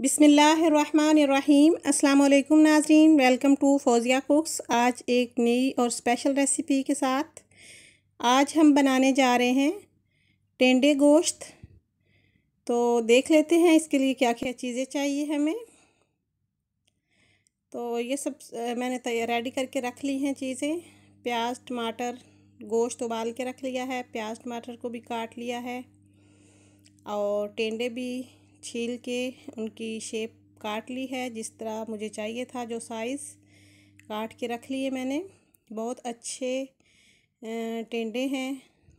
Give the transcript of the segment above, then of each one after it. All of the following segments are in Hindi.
बिसमीम अल्लाम नाजरीन वेलकम टू फ़ौज़िया कुक्स आज एक नई और स्पेशल रेसिपी के साथ आज हम बनाने जा रहे हैं टेंडे गोश्त तो देख लेते हैं इसके लिए क्या क्या चीज़ें चाहिए हमें तो ये सब मैंने रेडी करके रख ली हैं चीज़ें प्याज टमाटर गोश्त उबाल के रख लिया है प्याज टमाटर को भी काट लिया है और टेंडे भी छील के उनकी शेप काट ली है जिस तरह मुझे चाहिए था जो साइज़ काट के रख लिए मैंने बहुत अच्छे टेंडे हैं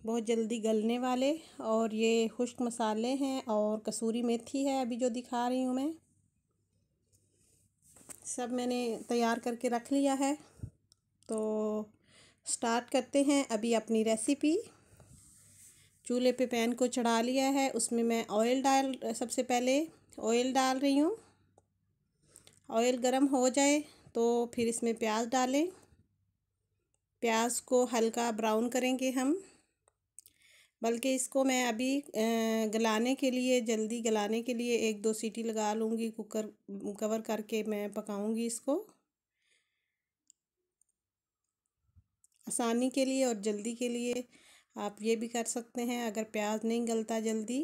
बहुत जल्दी गलने वाले और ये खुश्क मसाले हैं और कसूरी मेथी है अभी जो दिखा रही हूँ मैं सब मैंने तैयार करके रख लिया है तो स्टार्ट करते हैं अभी अपनी रेसिपी चूल्हे पे पैन को चढ़ा लिया है उसमें मैं ऑयल डाल सबसे पहले ऑयल डाल रही हूँ ऑयल गरम हो जाए तो फिर इसमें प्याज डालें प्याज को हल्का ब्राउन करेंगे हम बल्कि इसको मैं अभी गलाने के लिए जल्दी गलाने के लिए एक दो सीटी लगा लूँगी कुकर कवर करके मैं पकाऊँगी इसको आसानी के लिए और जल्दी के लिए आप ये भी कर सकते हैं अगर प्याज नहीं गलता जल्दी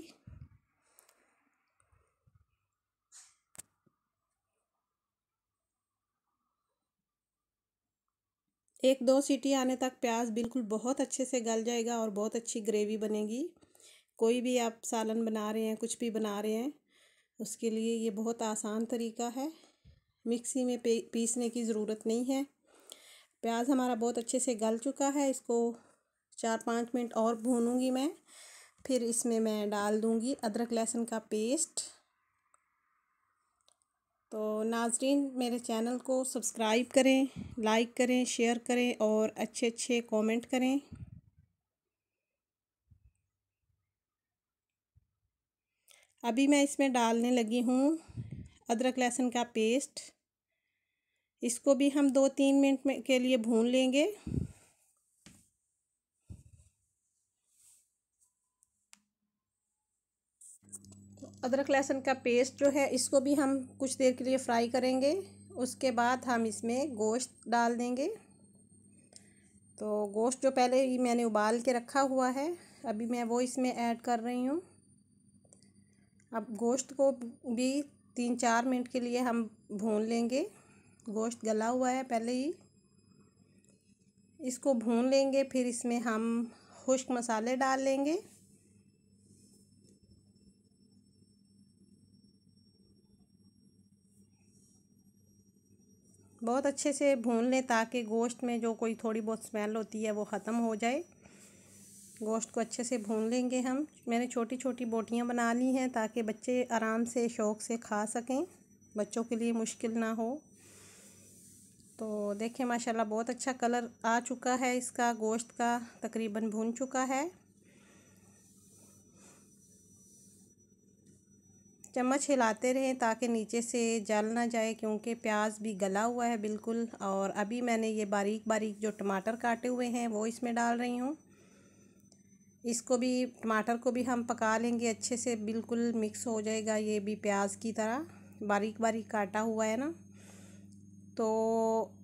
एक दो सीटी आने तक प्याज बिल्कुल बहुत अच्छे से गल जाएगा और बहुत अच्छी ग्रेवी बनेगी कोई भी आप सालन बना रहे हैं कुछ भी बना रहे हैं उसके लिए ये बहुत आसान तरीका है मिक्सी में पीसने की ज़रूरत नहीं है प्याज हमारा बहुत अच्छे से गल चुका है इसको चार पाँच मिनट और भूनूंगी मैं फिर इसमें मैं डाल दूंगी अदरक लहसुन का पेस्ट तो नाजरीन मेरे चैनल को सब्सक्राइब करें लाइक करें शेयर करें और अच्छे अच्छे कमेंट करें अभी मैं इसमें डालने लगी हूँ अदरक लहसुन का पेस्ट इसको भी हम दो तीन मिनट में के लिए भून लेंगे अदरक लहसुन का पेस्ट जो है इसको भी हम कुछ देर के लिए फ्राई करेंगे उसके बाद हम इसमें गोश्त डाल देंगे तो गोश्त जो पहले ही मैंने उबाल के रखा हुआ है अभी मैं वो इसमें ऐड कर रही हूँ अब गोश्त को भी तीन चार मिनट के लिए हम भून लेंगे गोश्त गला हुआ है पहले ही इसको भून लेंगे फिर इसमें हम खुश्क मसाले डाल लेंगे बहुत अच्छे से भून लें ताकि गोश्त में जो कोई थोड़ी बहुत स्मेल होती है वो ख़त्म हो जाए गोश्त को अच्छे से भून लेंगे हम मैंने छोटी छोटी बोटियाँ बना ली हैं ताकि बच्चे आराम से शौक़ से खा सकें बच्चों के लिए मुश्किल ना हो तो देखें माशाल्लाह बहुत अच्छा कलर आ चुका है इसका गोश्त का तकरीबन भून चुका है चम्मच हिलाते रहें ताकि नीचे से जल ना जाए क्योंकि प्याज भी गला हुआ है बिल्कुल और अभी मैंने ये बारीक बारीक जो टमाटर काटे हुए हैं वो इसमें डाल रही हूँ इसको भी टमाटर को भी हम पका लेंगे अच्छे से बिल्कुल मिक्स हो जाएगा ये भी प्याज की तरह बारीक बारीक काटा हुआ है ना तो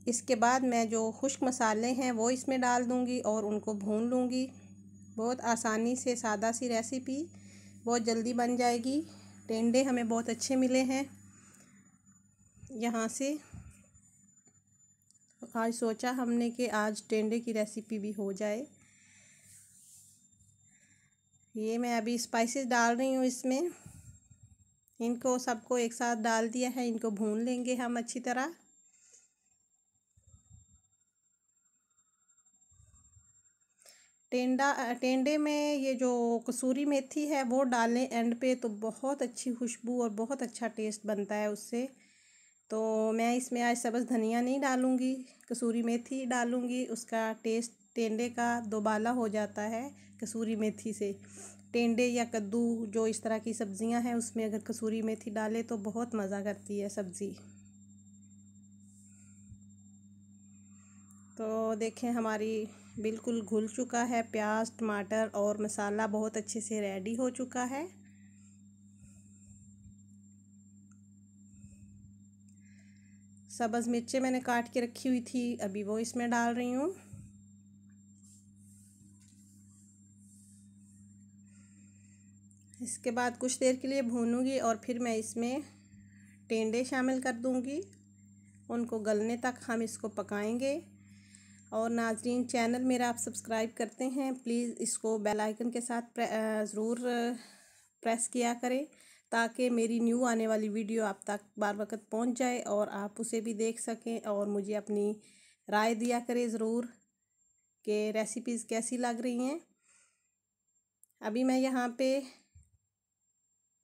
इसके बाद मैं जो खुश्क मसाले हैं वो इसमें डाल दूँगी और उनको भून लूँगी बहुत आसानी से सादा सी रेसिपी बहुत जल्दी बन जाएगी टेंडे हमें बहुत अच्छे मिले हैं यहाँ से आज सोचा हमने कि आज टेंडे की रेसिपी भी हो जाए ये मैं अभी स्पाइसेस डाल रही हूँ इसमें इनको सबको एक साथ डाल दिया है इनको भून लेंगे हम अच्छी तरह टेंडा टेंडे में ये जो कसूरी मेथी है वो डालें एंड पे तो बहुत अच्छी खुशबू और बहुत अच्छा टेस्ट बनता है उससे तो मैं इसमें आज सबस धनिया नहीं डालूँगी कसूरी मेथी डालूँगी उसका टेस्ट टेंडे का दोबाला हो जाता है कसूरी मेथी से टेंडे या कद्दू जो इस तरह की सब्ज़ियां हैं उसमें अगर कसूरी मेथी डाले तो बहुत मज़ा करती है सब्ज़ी तो देखें हमारी बिल्कुल घुल चुका है प्याज टमाटर और मसाला बहुत अच्छे से रेडी हो चुका है सब्ज़ मिर्चें मैंने काट के रखी हुई थी अभी वो इसमें डाल रही हूँ इसके बाद कुछ देर के लिए भूनूंगी और फिर मैं इसमें टेंडे शामिल कर दूंगी उनको गलने तक हम इसको पकाएंगे और नाजरीन चैनल मेरा आप सब्सक्राइब करते हैं प्लीज़ इसको बेल आइकन के साथ ज़रूर प्रेस किया करें ताकि मेरी न्यू आने वाली वीडियो आप तक बार वक्त पहुँच जाए और आप उसे भी देख सकें और मुझे अपनी राय दिया करें ज़रूर कि रेसिपीज़ कैसी लग रही हैं अभी मैं यहाँ पे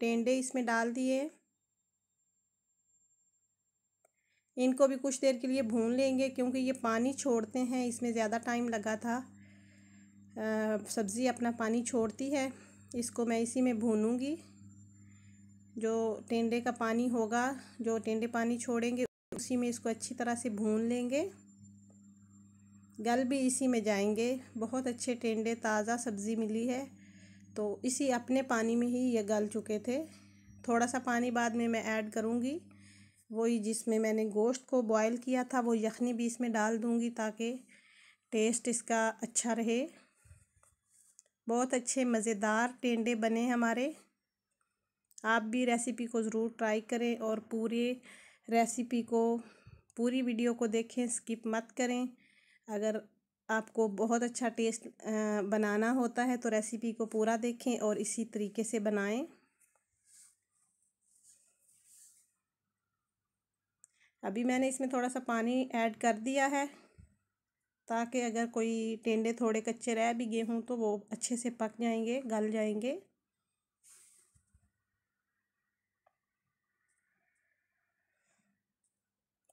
टेंडे इसमें डाल दिए इनको भी कुछ देर के लिए भून लेंगे क्योंकि ये पानी छोड़ते हैं इसमें ज़्यादा टाइम लगा था सब्ज़ी अपना पानी छोड़ती है इसको मैं इसी में भूनूंगी जो टेंडे का पानी होगा जो टेंडे पानी छोड़ेंगे उसी में इसको अच्छी तरह से भून लेंगे गल भी इसी में जाएंगे बहुत अच्छे टेंडे ताज़ा सब्ज़ी मिली है तो इसी अपने पानी में ही ये गल चुके थे थोड़ा सा पानी बाद में मैं ऐड करूँगी वही जिसमें मैंने गोश्त को बॉईल किया था वो यखनी भी इसमें डाल दूँगी ताकि टेस्ट इसका अच्छा रहे बहुत अच्छे मज़ेदार टेंडे बने हमारे आप भी रेसिपी को ज़रूर ट्राई करें और पूरे रेसिपी को पूरी वीडियो को देखें स्किप मत करें अगर आपको बहुत अच्छा टेस्ट बनाना होता है तो रेसिपी को पूरा देखें और इसी तरीके से बनाएं अभी मैंने इसमें थोड़ा सा पानी ऐड कर दिया है ताकि अगर कोई टेंडे थोड़े कच्चे रह भी गए हों तो वो अच्छे से पक जाएंगे गल जाएंगे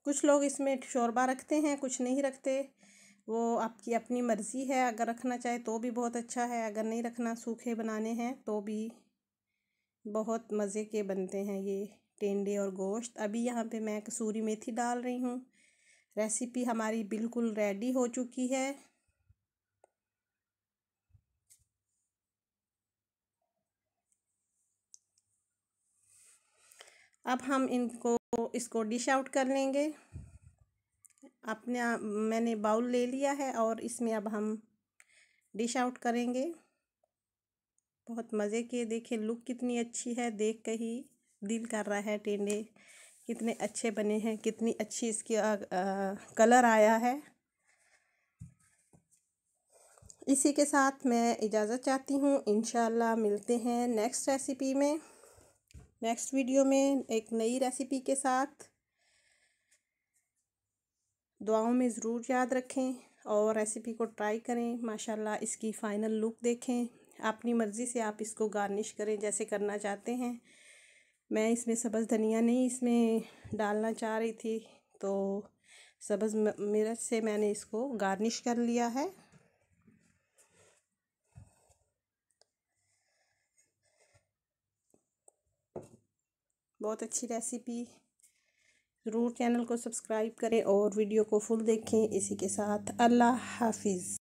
कुछ लोग इसमें शोरबा रखते हैं कुछ नहीं रखते वो आपकी अपनी मर्ज़ी है अगर रखना चाहे तो भी बहुत अच्छा है अगर नहीं रखना सूखे बनाने हैं तो भी बहुत मज़े के बनते हैं ये टेंडे और गोश्त अभी यहाँ पे मैं कसूरी मेथी डाल रही हूँ रेसिपी हमारी बिल्कुल रेडी हो चुकी है अब हम इनको इसको डिश आउट कर लेंगे अपने मैंने बाउल ले लिया है और इसमें अब हम डिश आउट करेंगे बहुत मज़े के देखें लुक कितनी अच्छी है देख के ही दिल कर रहा है टेंडे कितने अच्छे बने हैं कितनी अच्छी इसकी आ, आ, कलर आया है इसी के साथ मैं इजाज़त चाहती हूँ इन मिलते हैं नेक्स्ट रेसिपी में नेक्स्ट वीडियो में एक नई रेसिपी के साथ दुआओं में ज़रूर याद रखें और रेसिपी को ट्राई करें माशाल्लाह इसकी फ़ाइनल लुक देखें अपनी मर्ज़ी से आप इसको गार्निश करें जैसे करना चाहते हैं मैं इसमें सब्ज़ धनिया नहीं इसमें डालना चाह रही थी तो सब्ज़ मिर्च से मैंने इसको गार्निश कर लिया है बहुत अच्छी रेसिपी ज़रूर चैनल को सब्सक्राइब करें और वीडियो को फुल देखें इसी के साथ अल्लाह हाफिज़